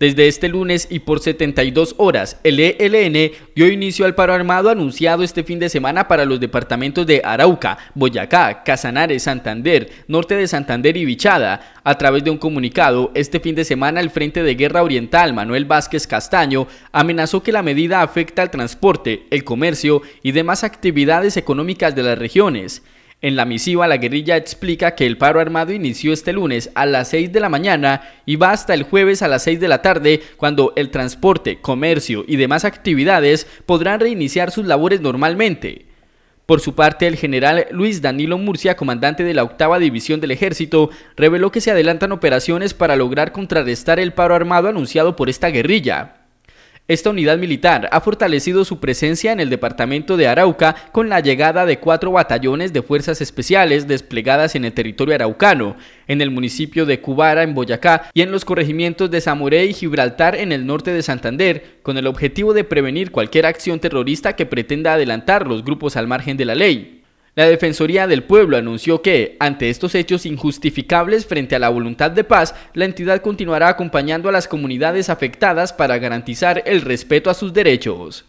Desde este lunes y por 72 horas, el ELN dio inicio al paro armado anunciado este fin de semana para los departamentos de Arauca, Boyacá, Casanares, Santander, Norte de Santander y Vichada. A través de un comunicado, este fin de semana el Frente de Guerra Oriental Manuel Vázquez Castaño amenazó que la medida afecta al transporte, el comercio y demás actividades económicas de las regiones. En la misiva, la guerrilla explica que el paro armado inició este lunes a las 6 de la mañana y va hasta el jueves a las 6 de la tarde, cuando el transporte, comercio y demás actividades podrán reiniciar sus labores normalmente. Por su parte, el general Luis Danilo Murcia, comandante de la octava división del ejército, reveló que se adelantan operaciones para lograr contrarrestar el paro armado anunciado por esta guerrilla. Esta unidad militar ha fortalecido su presencia en el departamento de Arauca con la llegada de cuatro batallones de fuerzas especiales desplegadas en el territorio araucano, en el municipio de Cubara en Boyacá y en los corregimientos de Zamoré y Gibraltar en el norte de Santander, con el objetivo de prevenir cualquier acción terrorista que pretenda adelantar los grupos al margen de la ley. La Defensoría del Pueblo anunció que, ante estos hechos injustificables frente a la voluntad de paz, la entidad continuará acompañando a las comunidades afectadas para garantizar el respeto a sus derechos.